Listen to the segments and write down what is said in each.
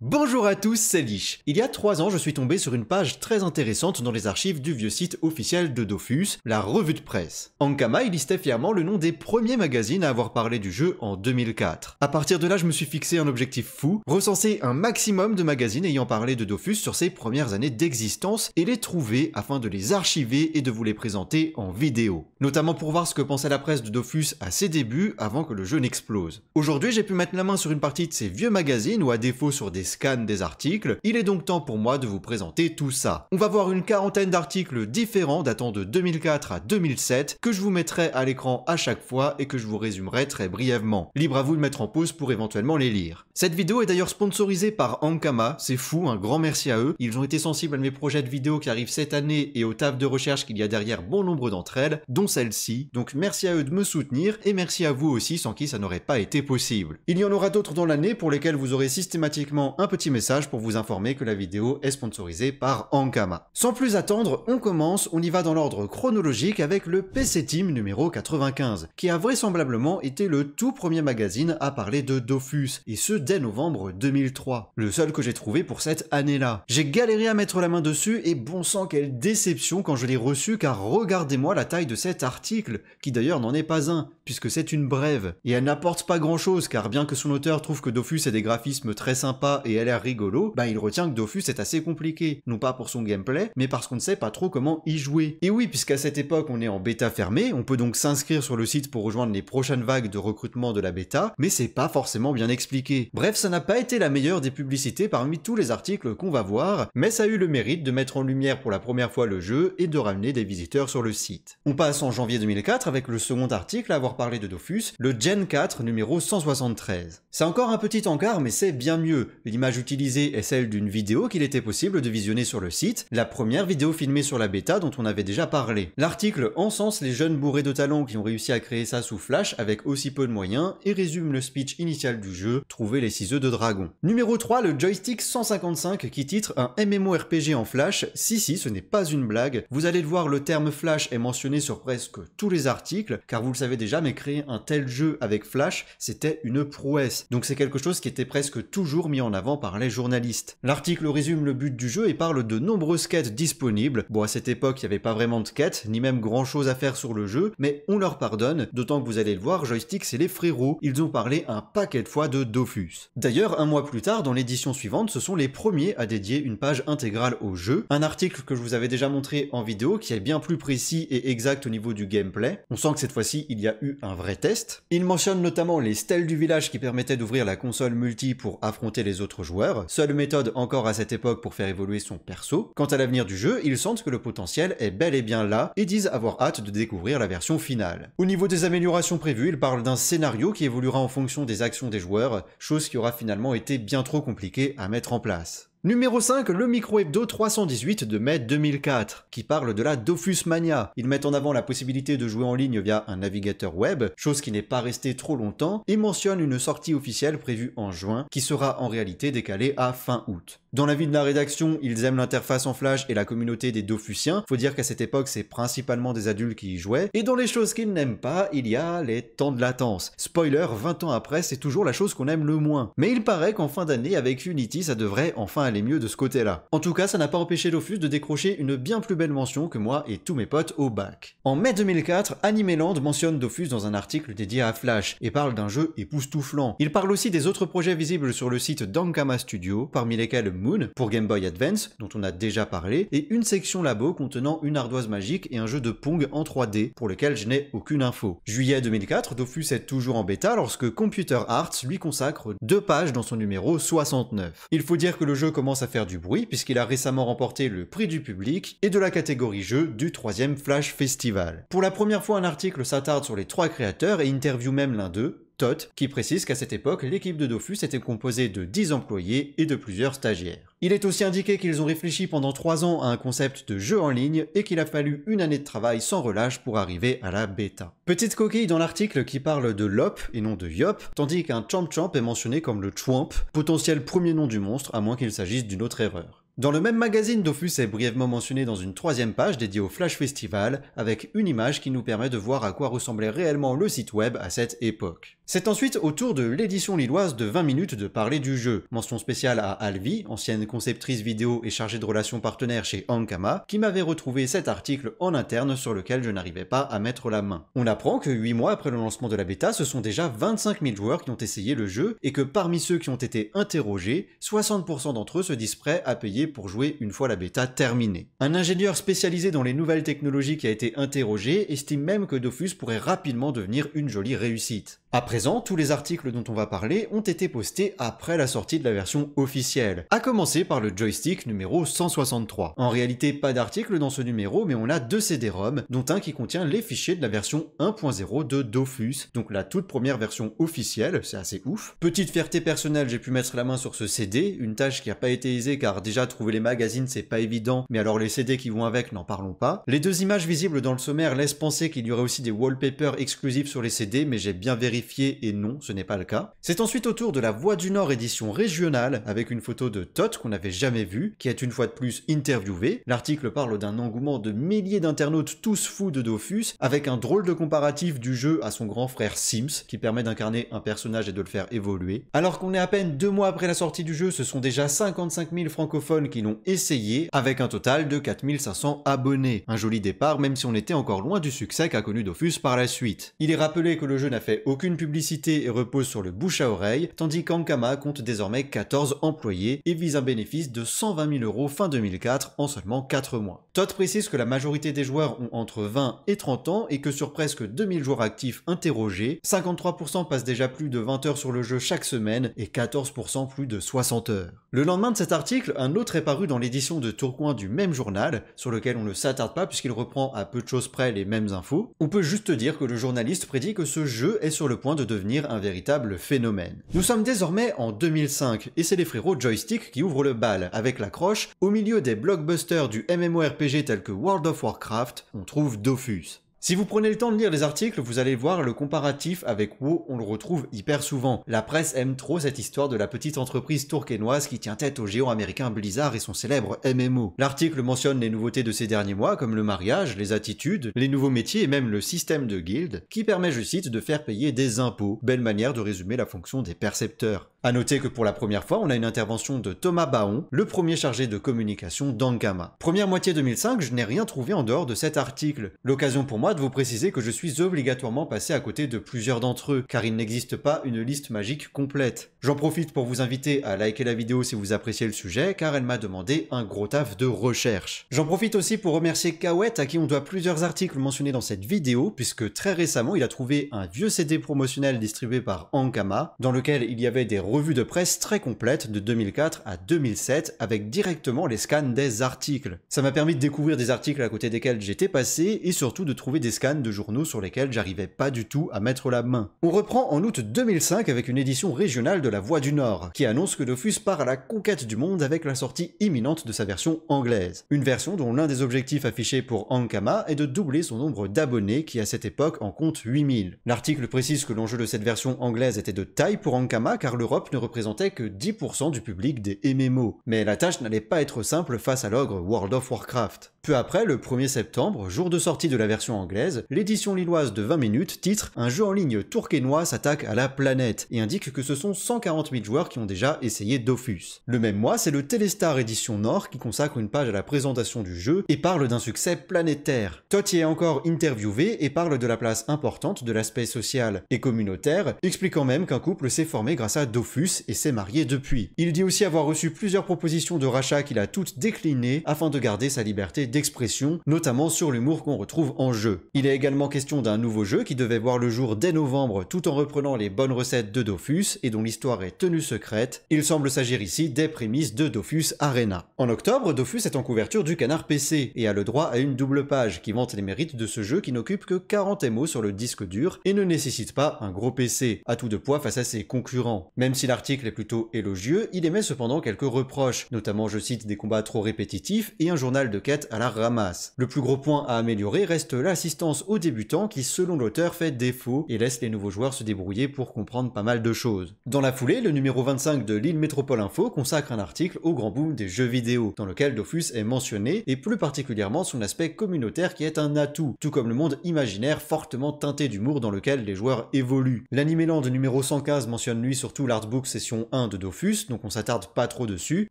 Bonjour à tous, c'est Lich. Il y a trois ans, je suis tombé sur une page très intéressante dans les archives du vieux site officiel de Dofus, la revue de presse. Ankama il listait fièrement le nom des premiers magazines à avoir parlé du jeu en 2004. À partir de là, je me suis fixé un objectif fou, recenser un maximum de magazines ayant parlé de Dofus sur ses premières années d'existence et les trouver afin de les archiver et de vous les présenter en vidéo. Notamment pour voir ce que pensait la presse de Dofus à ses débuts avant que le jeu n'explose. Aujourd'hui, j'ai pu mettre la main sur une partie de ces vieux magazines ou à défaut sur des scan des articles, il est donc temps pour moi de vous présenter tout ça. On va voir une quarantaine d'articles différents datant de 2004 à 2007 que je vous mettrai à l'écran à chaque fois et que je vous résumerai très brièvement. Libre à vous de mettre en pause pour éventuellement les lire. Cette vidéo est d'ailleurs sponsorisée par Ankama, c'est fou, un grand merci à eux. Ils ont été sensibles à mes projets de vidéos qui arrivent cette année et aux tables de recherche qu'il y a derrière bon nombre d'entre elles, dont celle-ci. Donc merci à eux de me soutenir et merci à vous aussi sans qui ça n'aurait pas été possible. Il y en aura d'autres dans l'année pour lesquelles vous aurez systématiquement un petit message pour vous informer que la vidéo est sponsorisée par Ankama. Sans plus attendre, on commence, on y va dans l'ordre chronologique avec le PC Team numéro 95, qui a vraisemblablement été le tout premier magazine à parler de Dofus, et ce dès novembre 2003, le seul que j'ai trouvé pour cette année-là. J'ai galéré à mettre la main dessus et bon sang quelle déception quand je l'ai reçu car regardez-moi la taille de cet article, qui d'ailleurs n'en est pas un, puisque c'est une brève, et elle n'apporte pas grand chose car bien que son auteur trouve que Dofus ait des graphismes très sympas et elle a l'air rigolo, bah il retient que Dofus est assez compliqué, non pas pour son gameplay, mais parce qu'on ne sait pas trop comment y jouer. Et oui, puisqu'à cette époque on est en bêta fermée, on peut donc s'inscrire sur le site pour rejoindre les prochaines vagues de recrutement de la bêta, mais c'est pas forcément bien expliqué. Bref, ça n'a pas été la meilleure des publicités parmi tous les articles qu'on va voir, mais ça a eu le mérite de mettre en lumière pour la première fois le jeu et de ramener des visiteurs sur le site. On passe en janvier 2004 avec le second article à avoir parlé de Dofus, le Gen 4 numéro 173. C'est encore un petit encart, mais c'est bien mieux l'image utilisée est celle d'une vidéo qu'il était possible de visionner sur le site, la première vidéo filmée sur la bêta dont on avait déjà parlé. L'article encense les jeunes bourrés de talent qui ont réussi à créer ça sous Flash avec aussi peu de moyens et résume le speech initial du jeu, trouver les ciseaux de dragon. Numéro 3, le joystick 155 qui titre un MMORPG en Flash. Si si, ce n'est pas une blague. Vous allez le voir, le terme Flash est mentionné sur presque tous les articles, car vous le savez déjà, mais créer un tel jeu avec Flash, c'était une prouesse. Donc c'est quelque chose qui était presque toujours mis en avant par les journalistes. L'article résume le but du jeu et parle de nombreuses quêtes disponibles. Bon, à cette époque, il n'y avait pas vraiment de quêtes, ni même grand chose à faire sur le jeu, mais on leur pardonne, d'autant que vous allez le voir, Joystick, c'est les frérots. Ils ont parlé un paquet de fois de Dofus. D'ailleurs, un mois plus tard, dans l'édition suivante, ce sont les premiers à dédier une page intégrale au jeu. Un article que je vous avais déjà montré en vidéo, qui est bien plus précis et exact au niveau du gameplay. On sent que cette fois-ci, il y a eu un vrai test. Il mentionne notamment les stèles du village qui permettaient d'ouvrir la console multi pour affronter les autres joueurs, seule méthode encore à cette époque pour faire évoluer son perso. Quant à l'avenir du jeu, ils sentent que le potentiel est bel et bien là et disent avoir hâte de découvrir la version finale. Au niveau des améliorations prévues, ils parlent d'un scénario qui évoluera en fonction des actions des joueurs, chose qui aura finalement été bien trop compliquée à mettre en place. Numéro 5, le micro-hebdo 318 de mai 2004, qui parle de la dofus mania, Ils mettent en avant la possibilité de jouer en ligne via un navigateur web, chose qui n'est pas restée trop longtemps, et mentionnent une sortie officielle prévue en juin, qui sera en réalité décalée à fin août. Dans la vie de la rédaction, ils aiment l'interface en Flash et la communauté des Dofusiens. Faut dire qu'à cette époque, c'est principalement des adultes qui y jouaient. Et dans les choses qu'ils n'aiment pas, il y a les temps de latence. Spoiler, 20 ans après, c'est toujours la chose qu'on aime le moins. Mais il paraît qu'en fin d'année, avec Unity, ça devrait enfin allait mieux de ce côté-là. En tout cas, ça n'a pas empêché Dofus de décrocher une bien plus belle mention que moi et tous mes potes au bac. En mai 2004, Anime Land mentionne Dofus dans un article dédié à Flash et parle d'un jeu époustouflant. Il parle aussi des autres projets visibles sur le site d'Ankama Studio, parmi lesquels Moon pour Game Boy Advance, dont on a déjà parlé, et une section labo contenant une ardoise magique et un jeu de Pong en 3D pour lequel je n'ai aucune info. Juillet 2004, Dofus est toujours en bêta lorsque Computer Arts lui consacre deux pages dans son numéro 69. Il faut dire que le jeu commence à faire du bruit puisqu'il a récemment remporté le prix du public et de la catégorie jeu du troisième Flash Festival. Pour la première fois, un article s'attarde sur les trois créateurs et interview même l'un d'eux, qui précise qu'à cette époque, l'équipe de Dofus était composée de 10 employés et de plusieurs stagiaires. Il est aussi indiqué qu'ils ont réfléchi pendant 3 ans à un concept de jeu en ligne et qu'il a fallu une année de travail sans relâche pour arriver à la bêta. Petite coquille dans l'article qui parle de Lop et non de Yop, tandis qu'un Champ Champ est mentionné comme le Chwamp, potentiel premier nom du monstre à moins qu'il s'agisse d'une autre erreur. Dans le même magazine, Dofus est brièvement mentionné dans une troisième page dédiée au Flash Festival, avec une image qui nous permet de voir à quoi ressemblait réellement le site web à cette époque. C'est ensuite au tour de l'édition lilloise de 20 minutes de parler du jeu. Mention spéciale à Alvi, ancienne conceptrice vidéo et chargée de relations partenaires chez Ankama, qui m'avait retrouvé cet article en interne sur lequel je n'arrivais pas à mettre la main. On apprend que 8 mois après le lancement de la bêta, ce sont déjà 25 000 joueurs qui ont essayé le jeu, et que parmi ceux qui ont été interrogés, 60% d'entre eux se disent prêts à payer pour jouer une fois la bêta terminée. Un ingénieur spécialisé dans les nouvelles technologies qui a été interrogé estime même que Dofus pourrait rapidement devenir une jolie réussite. À présent, tous les articles dont on va parler ont été postés après la sortie de la version officielle, à commencer par le joystick numéro 163. En réalité, pas d'article dans ce numéro, mais on a deux CD-ROM, dont un qui contient les fichiers de la version 1.0 de Dofus, donc la toute première version officielle, c'est assez ouf. Petite fierté personnelle, j'ai pu mettre la main sur ce CD, une tâche qui n'a pas été aisée car déjà trouver les magazines, c'est pas évident, mais alors les CD qui vont avec, n'en parlons pas. Les deux images visibles dans le sommaire laissent penser qu'il y aurait aussi des wallpapers exclusifs sur les CD, mais j'ai bien vérifié et non, ce n'est pas le cas. C'est ensuite au tour de la Voix du Nord édition régionale, avec une photo de Tot qu'on n'avait jamais vue, qui est une fois de plus interviewée. L'article parle d'un engouement de milliers d'internautes tous fous de Dofus, avec un drôle de comparatif du jeu à son grand frère Sims, qui permet d'incarner un personnage et de le faire évoluer. Alors qu'on est à peine deux mois après la sortie du jeu, ce sont déjà 55 000 francophones qui l'ont essayé avec un total de 4500 abonnés. Un joli départ même si on était encore loin du succès qu'a connu Dofus par la suite. Il est rappelé que le jeu n'a fait aucune publicité et repose sur le bouche à oreille, tandis qu'Ankama compte désormais 14 employés et vise un bénéfice de 120 000 euros fin 2004 en seulement 4 mois. Todd précise que la majorité des joueurs ont entre 20 et 30 ans et que sur presque 2000 joueurs actifs interrogés, 53% passent déjà plus de 20 heures sur le jeu chaque semaine et 14% plus de 60 heures. Le lendemain de cet article, un autre paru dans l'édition de Tourcoing du même journal, sur lequel on ne s'attarde pas puisqu'il reprend à peu de choses près les mêmes infos, on peut juste dire que le journaliste prédit que ce jeu est sur le point de devenir un véritable phénomène. Nous sommes désormais en 2005, et c'est les frérots Joystick qui ouvrent le bal, avec la croche, au milieu des blockbusters du MMORPG tels que World of Warcraft, on trouve Dofus. Si vous prenez le temps de lire les articles, vous allez voir le comparatif avec WoW, on le retrouve hyper souvent. La presse aime trop cette histoire de la petite entreprise tourquenoise qui tient tête au géant américain Blizzard et son célèbre MMO. L'article mentionne les nouveautés de ces derniers mois comme le mariage, les attitudes, les nouveaux métiers et même le système de guilde qui permet, je cite, de faire payer des impôts. Belle manière de résumer la fonction des percepteurs. A noter que pour la première fois, on a une intervention de Thomas Baon, le premier chargé de communication d'Angama. Première moitié 2005, je n'ai rien trouvé en dehors de cet article. L'occasion pour moi de vous préciser que je suis obligatoirement passé à côté de plusieurs d'entre eux, car il n'existe pas une liste magique complète. J'en profite pour vous inviter à liker la vidéo si vous appréciez le sujet, car elle m'a demandé un gros taf de recherche. J'en profite aussi pour remercier Kawet, à qui on doit plusieurs articles mentionnés dans cette vidéo, puisque très récemment, il a trouvé un vieux CD promotionnel distribué par Angama, dans lequel il y avait des revue de presse très complète de 2004 à 2007 avec directement les scans des articles. Ça m'a permis de découvrir des articles à côté desquels j'étais passé et surtout de trouver des scans de journaux sur lesquels j'arrivais pas du tout à mettre la main. On reprend en août 2005 avec une édition régionale de La Voix du Nord qui annonce que Dofus part à la conquête du monde avec la sortie imminente de sa version anglaise. Une version dont l'un des objectifs affichés pour Ankama est de doubler son nombre d'abonnés qui à cette époque en compte 8000. L'article précise que l'enjeu de cette version anglaise était de taille pour Ankama car l'Europe ne représentait que 10% du public des MMO, mais la tâche n'allait pas être simple face à l'ogre World of Warcraft après, le 1er septembre, jour de sortie de la version anglaise, l'édition lilloise de 20 minutes titre Un jeu en ligne tourquenois s'attaque à la planète et indique que ce sont 140 000 joueurs qui ont déjà essayé Dofus. Le même mois, c'est le Téléstar édition Nord qui consacre une page à la présentation du jeu et parle d'un succès planétaire. Totti est encore interviewé et parle de la place importante de l'aspect social et communautaire, expliquant même qu'un couple s'est formé grâce à Dofus et s'est marié depuis. Il dit aussi avoir reçu plusieurs propositions de rachat qu'il a toutes déclinées afin de garder sa liberté d'expression expression, notamment sur l'humour qu'on retrouve en jeu. Il est également question d'un nouveau jeu qui devait voir le jour dès novembre tout en reprenant les bonnes recettes de Dofus et dont l'histoire est tenue secrète. Il semble s'agir ici des prémices de Dofus Arena. En octobre, Dofus est en couverture du canard PC et a le droit à une double page qui vante les mérites de ce jeu qui n'occupe que 40 MO sur le disque dur et ne nécessite pas un gros PC, à tout de poids face à ses concurrents. Même si l'article est plutôt élogieux, il émet cependant quelques reproches, notamment je cite des combats trop répétitifs et un journal de quête à la ramasse. Le plus gros point à améliorer reste l'assistance aux débutants qui, selon l'auteur, fait défaut et laisse les nouveaux joueurs se débrouiller pour comprendre pas mal de choses. Dans la foulée, le numéro 25 de l'île Métropole Info consacre un article au grand boom des jeux vidéo, dans lequel Dofus est mentionné, et plus particulièrement son aspect communautaire qui est un atout, tout comme le monde imaginaire fortement teinté d'humour dans lequel les joueurs évoluent. L'animéland numéro 115 mentionne lui surtout l'artbook session 1 de Dofus, donc on s'attarde pas trop dessus,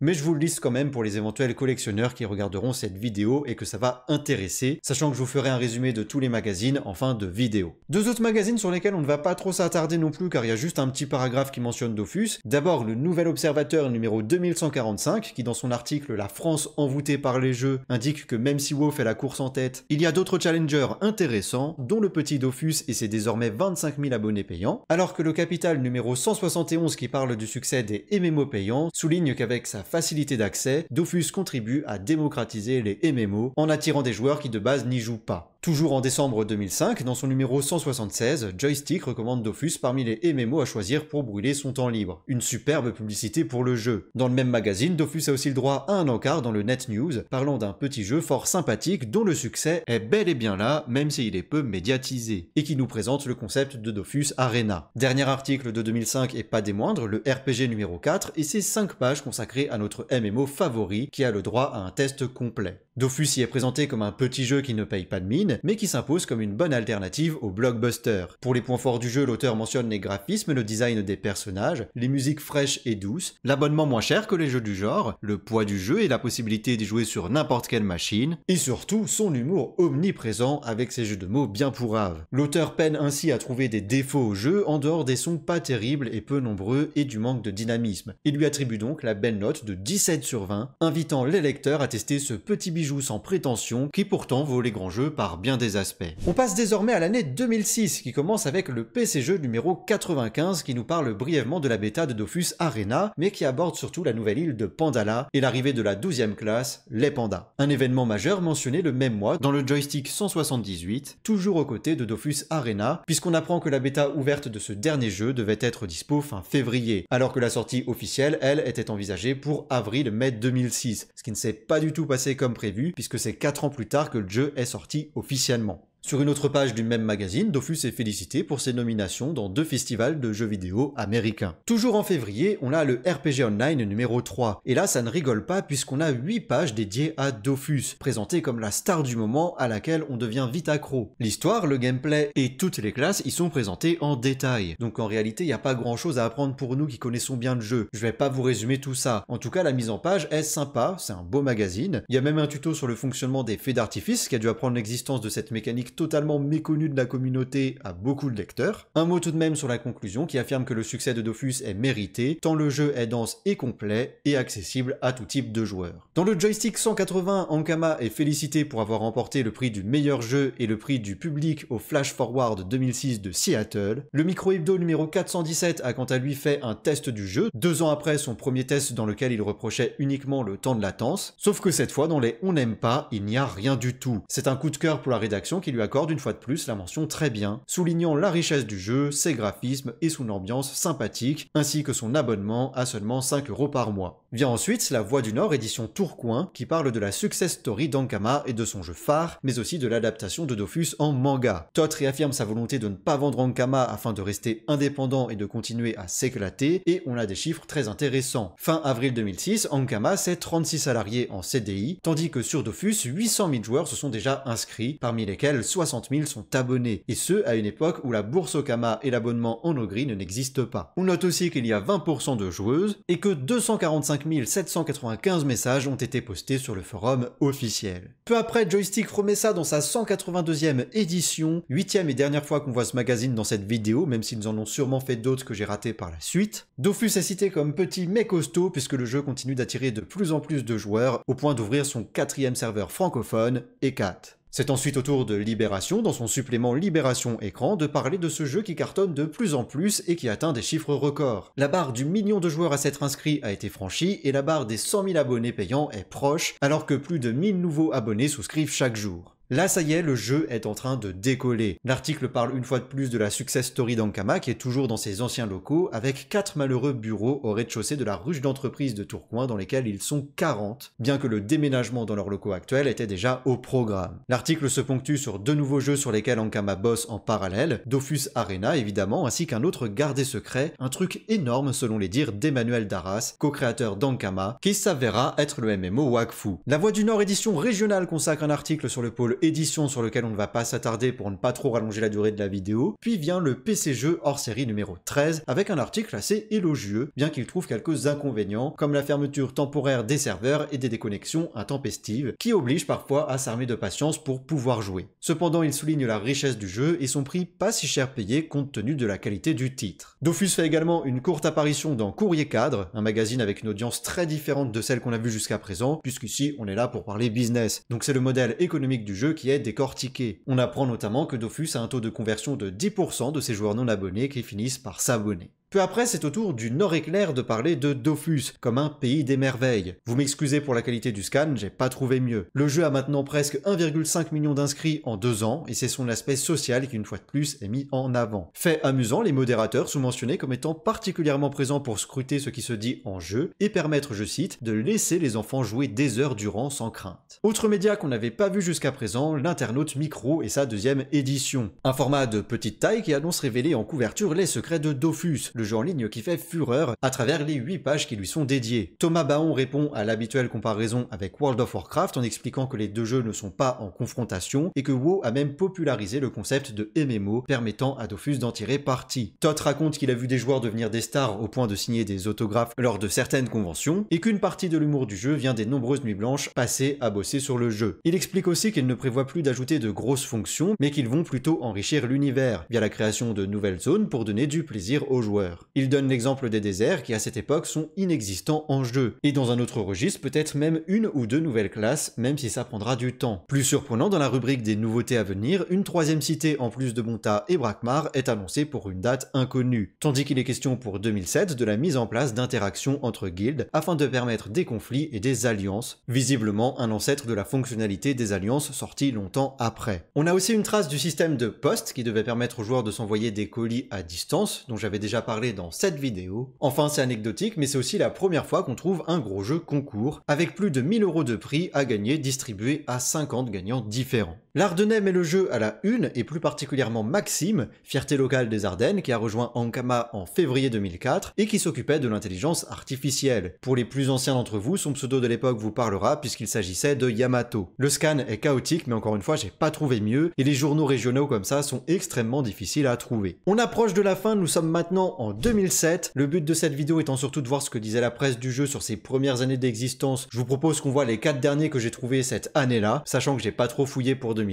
mais je vous le liste quand même pour les éventuels collectionneurs qui regarderont cette vidéo et que ça va intéresser, sachant que je vous ferai un résumé de tous les magazines en fin de vidéo. Deux autres magazines sur lesquels on ne va pas trop s'attarder non plus car il y a juste un petit paragraphe qui mentionne Dofus. D'abord le Nouvel Observateur numéro 2145 qui dans son article La France envoûtée par les jeux indique que même si WoW fait la course en tête, il y a d'autres challengers intéressants dont le petit Dofus et ses désormais 25 000 abonnés payants, alors que le Capital numéro 171 qui parle du succès des MMO payants souligne qu'avec sa facilité d'accès, Dofus contribue à démocratiser les MMO en attirant des joueurs qui de base n'y jouent pas. Toujours en décembre 2005, dans son numéro 176, Joystick recommande Dofus parmi les MMO à choisir pour brûler son temps libre. Une superbe publicité pour le jeu. Dans le même magazine, Dofus a aussi le droit à un encart dans le Net News, parlant d'un petit jeu fort sympathique dont le succès est bel et bien là, même s'il est peu médiatisé, et qui nous présente le concept de Dofus Arena. Dernier article de 2005 et pas des moindres, le RPG numéro 4 et ses 5 pages consacrées à notre MMO favori qui a le droit à un test complet. Dofus y est présenté comme un petit jeu qui ne paye pas de mine, mais qui s'impose comme une bonne alternative au blockbuster. Pour les points forts du jeu, l'auteur mentionne les graphismes, le design des personnages, les musiques fraîches et douces, l'abonnement moins cher que les jeux du genre, le poids du jeu et la possibilité d'y jouer sur n'importe quelle machine, et surtout son humour omniprésent avec ses jeux de mots bien pourraves. L'auteur peine ainsi à trouver des défauts au jeu en dehors des sons pas terribles et peu nombreux et du manque de dynamisme. Il lui attribue donc la belle note de 17 sur 20, invitant les lecteurs à tester ce petit bijou sans prétention qui pourtant vaut les grands jeux par bien des aspects. On passe désormais à l'année 2006 qui commence avec le PC jeu numéro 95 qui nous parle brièvement de la bêta de Dofus Arena mais qui aborde surtout la nouvelle île de Pandala et l'arrivée de la 12e classe, les pandas. Un événement majeur mentionné le même mois dans le joystick 178, toujours aux côtés de Dofus Arena puisqu'on apprend que la bêta ouverte de ce dernier jeu devait être dispo fin février alors que la sortie officielle elle était envisagée pour avril-mai 2006 ce qui ne s'est pas du tout passé comme prévu puisque c'est 4 ans plus tard que le jeu est sorti officiellement officiellement. Sur une autre page du même magazine, Dofus est félicité pour ses nominations dans deux festivals de jeux vidéo américains. Toujours en février, on a le RPG Online numéro 3. Et là, ça ne rigole pas puisqu'on a 8 pages dédiées à Dofus, présentées comme la star du moment à laquelle on devient vite accro. L'histoire, le gameplay et toutes les classes y sont présentées en détail. Donc en réalité, il n'y a pas grand chose à apprendre pour nous qui connaissons bien le jeu. Je vais pas vous résumer tout ça. En tout cas, la mise en page est sympa, c'est un beau magazine. Il y a même un tuto sur le fonctionnement des faits d'artifice qui a dû apprendre l'existence de cette mécanique totalement méconnu de la communauté à beaucoup de lecteurs. Un mot tout de même sur la conclusion qui affirme que le succès de Dofus est mérité, tant le jeu est dense et complet et accessible à tout type de joueurs. Dans le joystick 180, Ankama est félicité pour avoir remporté le prix du meilleur jeu et le prix du public au Flash Forward 2006 de Seattle. Le micro hebdo numéro 417 a quant à lui fait un test du jeu, deux ans après son premier test dans lequel il reprochait uniquement le temps de latence, sauf que cette fois dans les on n'aime pas, il n'y a rien du tout. C'est un coup de cœur pour la rédaction qui lui accorde une fois de plus la mention très bien, soulignant la richesse du jeu, ses graphismes et son ambiance sympathique, ainsi que son abonnement à seulement 5 euros par mois. Vient ensuite La Voix du Nord édition Tourcoing, qui parle de la success story d'Ankama et de son jeu phare, mais aussi de l'adaptation de Dofus en manga. Tot réaffirme sa volonté de ne pas vendre Ankama afin de rester indépendant et de continuer à s'éclater, et on a des chiffres très intéressants. Fin avril 2006, Ankama c'est 36 salariés en CDI, tandis que sur Dofus, 800 000 joueurs se sont déjà inscrits, parmi lesquels 60 000 sont abonnés, et ce à une époque où la bourse Okama et l'abonnement en gris ne n'existent pas. On note aussi qu'il y a 20% de joueuses et que 245 795 messages ont été postés sur le forum officiel. Peu après, Joystick remet ça dans sa 182e édition, huitième et dernière fois qu'on voit ce magazine dans cette vidéo, même s'ils en ont sûrement fait d'autres que j'ai raté par la suite. Dofus est cité comme petit mais costaud puisque le jeu continue d'attirer de plus en plus de joueurs au point d'ouvrir son quatrième serveur francophone, E4. C'est ensuite au tour de Libération, dans son supplément Libération Écran, de parler de ce jeu qui cartonne de plus en plus et qui atteint des chiffres records. La barre du million de joueurs à s'être inscrits a été franchie et la barre des 100 000 abonnés payants est proche, alors que plus de 1000 nouveaux abonnés souscrivent chaque jour. Là, ça y est, le jeu est en train de décoller. L'article parle une fois de plus de la success story d'Ankama qui est toujours dans ses anciens locaux avec quatre malheureux bureaux au rez-de-chaussée de la ruche d'entreprise de Tourcoing dans lesquels ils sont 40, bien que le déménagement dans leurs locaux actuels était déjà au programme. L'article se ponctue sur deux nouveaux jeux sur lesquels Ankama bosse en parallèle, Dofus Arena évidemment, ainsi qu'un autre gardé secret, un truc énorme selon les dires d'Emmanuel Darras, co-créateur d'Ankama, qui s'avéra être le MMO Wakfu. La Voix du Nord édition régionale consacre un article sur le pôle édition sur lequel on ne va pas s'attarder pour ne pas trop rallonger la durée de la vidéo, puis vient le PC jeu hors série numéro 13 avec un article assez élogieux, bien qu'il trouve quelques inconvénients comme la fermeture temporaire des serveurs et des déconnexions intempestives qui obligent parfois à s'armer de patience pour pouvoir jouer. Cependant, il souligne la richesse du jeu et son prix pas si cher payé compte tenu de la qualité du titre. Dofus fait également une courte apparition dans Courrier Cadre, un magazine avec une audience très différente de celle qu'on a vue jusqu'à présent, puisqu'ici on est là pour parler business. Donc c'est le modèle économique du jeu qui est décortiqué. On apprend notamment que Dofus a un taux de conversion de 10% de ses joueurs non abonnés qui finissent par s'abonner après, c'est au tour du Nord-Éclair de parler de Dofus, comme un pays des merveilles. Vous m'excusez pour la qualité du scan, j'ai pas trouvé mieux. Le jeu a maintenant presque 1,5 million d'inscrits en deux ans, et c'est son aspect social qui, une fois de plus, est mis en avant. Fait amusant, les modérateurs sont mentionnés comme étant particulièrement présents pour scruter ce qui se dit en jeu, et permettre, je cite, de laisser les enfants jouer des heures durant sans crainte. Autre média qu'on n'avait pas vu jusqu'à présent, l'internaute Micro et sa deuxième édition. Un format de petite taille qui annonce révéler en couverture les secrets de Dofus. Le en ligne qui fait fureur à travers les 8 pages qui lui sont dédiées. Thomas Baon répond à l'habituelle comparaison avec World of Warcraft en expliquant que les deux jeux ne sont pas en confrontation et que WoW a même popularisé le concept de MMO permettant à Dofus d'en tirer parti. Todd raconte qu'il a vu des joueurs devenir des stars au point de signer des autographes lors de certaines conventions et qu'une partie de l'humour du jeu vient des nombreuses nuits blanches passées à bosser sur le jeu. Il explique aussi qu'il ne prévoit plus d'ajouter de grosses fonctions mais qu'ils vont plutôt enrichir l'univers via la création de nouvelles zones pour donner du plaisir aux joueurs. Il donne l'exemple des déserts qui à cette époque sont inexistants en jeu, et dans un autre registre peut-être même une ou deux nouvelles classes, même si ça prendra du temps. Plus surprenant, dans la rubrique des nouveautés à venir, une troisième cité en plus de Monta et Brakmar est annoncée pour une date inconnue, tandis qu'il est question pour 2007 de la mise en place d'interactions entre guildes afin de permettre des conflits et des alliances, visiblement un ancêtre de la fonctionnalité des alliances sortie longtemps après. On a aussi une trace du système de poste qui devait permettre aux joueurs de s'envoyer des colis à distance, dont j'avais déjà parlé dans cette vidéo. Enfin, c'est anecdotique, mais c'est aussi la première fois qu'on trouve un gros jeu concours, avec plus de 1000 euros de prix à gagner distribué à 50 gagnants différents. L'Ardennais met le jeu à la une et plus particulièrement Maxime, fierté locale des Ardennes qui a rejoint Ankama en février 2004 et qui s'occupait de l'intelligence artificielle. Pour les plus anciens d'entre vous, son pseudo de l'époque vous parlera puisqu'il s'agissait de Yamato. Le scan est chaotique mais encore une fois j'ai pas trouvé mieux et les journaux régionaux comme ça sont extrêmement difficiles à trouver. On approche de la fin, nous sommes maintenant en 2007. Le but de cette vidéo étant surtout de voir ce que disait la presse du jeu sur ses premières années d'existence. Je vous propose qu'on voit les quatre derniers que j'ai trouvés cette année-là, sachant que j'ai pas trop fouillé pour 2007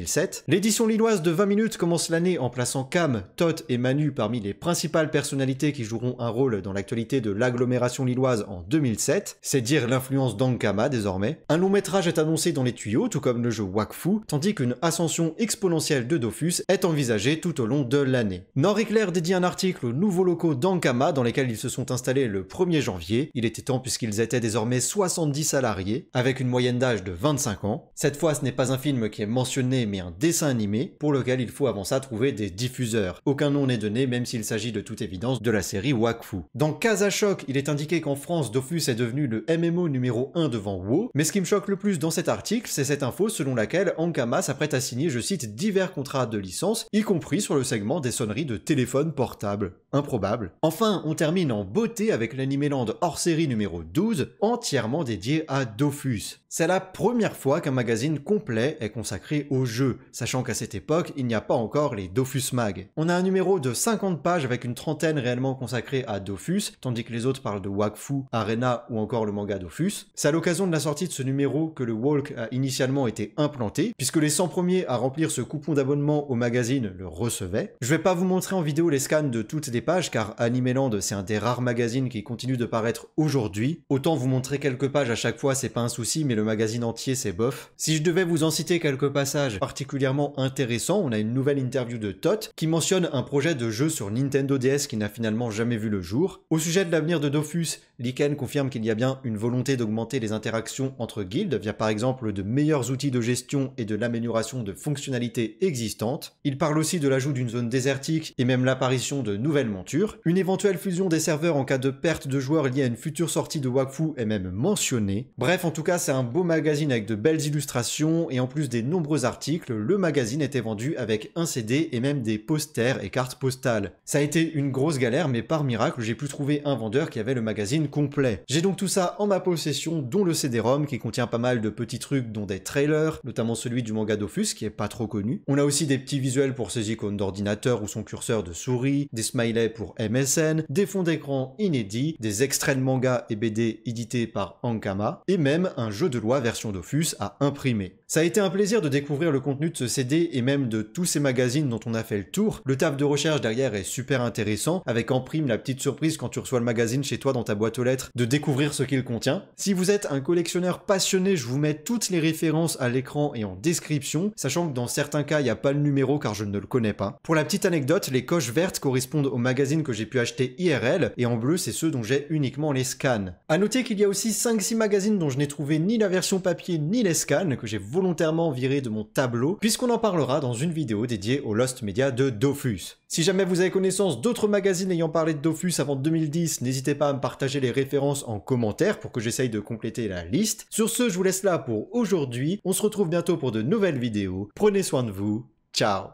L'édition lilloise de 20 minutes commence l'année en plaçant Cam, Tot et Manu parmi les principales personnalités qui joueront un rôle dans l'actualité de l'agglomération lilloise en 2007. C'est dire l'influence d'Ankama désormais. Un long métrage est annoncé dans les tuyaux, tout comme le jeu Wakfu, tandis qu'une ascension exponentielle de Dofus est envisagée tout au long de l'année. Henri Claire dédie un article aux nouveaux locaux d'Ankama dans lesquels ils se sont installés le 1er janvier. Il était temps puisqu'ils étaient désormais 70 salariés, avec une moyenne d'âge de 25 ans. Cette fois, ce n'est pas un film qui est mentionné mais un dessin animé pour lequel il faut avant ça trouver des diffuseurs. Aucun nom n'est donné même s'il s'agit de toute évidence de la série Wakfu. Dans Kazashok, il est indiqué qu'en France, Dofus est devenu le MMO numéro 1 devant WoW, mais ce qui me choque le plus dans cet article, c'est cette info selon laquelle Ankama s'apprête à signer, je cite, divers contrats de licence, y compris sur le segment des sonneries de téléphone portable. Improbable. Enfin, on termine en beauté avec l'Animeland hors série numéro 12, entièrement dédié à Dofus. C'est la première fois qu'un magazine complet est consacré au jeu jeu, sachant qu'à cette époque, il n'y a pas encore les Dofus Mag. On a un numéro de 50 pages avec une trentaine réellement consacrée à Dofus, tandis que les autres parlent de Wakfu, Arena ou encore le manga Dofus. C'est à l'occasion de la sortie de ce numéro que le Walk a initialement été implanté, puisque les 100 premiers à remplir ce coupon d'abonnement au magazine le recevaient. Je vais pas vous montrer en vidéo les scans de toutes les pages, car Animeland c'est un des rares magazines qui continue de paraître aujourd'hui. Autant vous montrer quelques pages à chaque fois, c'est pas un souci, mais le magazine entier c'est bof. Si je devais vous en citer quelques passages, particulièrement intéressant. On a une nouvelle interview de Tot qui mentionne un projet de jeu sur Nintendo DS qui n'a finalement jamais vu le jour. Au sujet de l'avenir de Dofus, Liken confirme qu'il y a bien une volonté d'augmenter les interactions entre guildes via par exemple de meilleurs outils de gestion et de l'amélioration de fonctionnalités existantes. Il parle aussi de l'ajout d'une zone désertique et même l'apparition de nouvelles montures. Une éventuelle fusion des serveurs en cas de perte de joueurs liée à une future sortie de Wakfu est même mentionnée. Bref, en tout cas, c'est un beau magazine avec de belles illustrations et en plus des nombreux articles le magazine était vendu avec un CD et même des posters et cartes postales. Ça a été une grosse galère, mais par miracle, j'ai pu trouver un vendeur qui avait le magazine complet. J'ai donc tout ça en ma possession, dont le CD-ROM qui contient pas mal de petits trucs, dont des trailers, notamment celui du manga Dofus qui est pas trop connu. On a aussi des petits visuels pour ses icônes d'ordinateur ou son curseur de souris, des smileys pour MSN, des fonds d'écran inédits, des extraits de manga et BD édités par Ankama, et même un jeu de loi version Dofus à imprimer. Ça a été un plaisir de découvrir le contenu de ce CD et même de tous ces magazines dont on a fait le tour. Le table de recherche derrière est super intéressant, avec en prime la petite surprise quand tu reçois le magazine chez toi dans ta boîte aux lettres de découvrir ce qu'il contient. Si vous êtes un collectionneur passionné, je vous mets toutes les références à l'écran et en description, sachant que dans certains cas, il n'y a pas le numéro car je ne le connais pas. Pour la petite anecdote, les coches vertes correspondent aux magazines que j'ai pu acheter IRL et en bleu, c'est ceux dont j'ai uniquement les scans. À noter qu'il y a aussi 5-6 magazines dont je n'ai trouvé ni la version papier ni les scans que j'ai volontairement viré de mon tableau, puisqu'on en parlera dans une vidéo dédiée aux Lost Media de Dofus. Si jamais vous avez connaissance d'autres magazines ayant parlé de Dofus avant 2010, n'hésitez pas à me partager les références en commentaire pour que j'essaye de compléter la liste. Sur ce, je vous laisse là pour aujourd'hui. On se retrouve bientôt pour de nouvelles vidéos. Prenez soin de vous. Ciao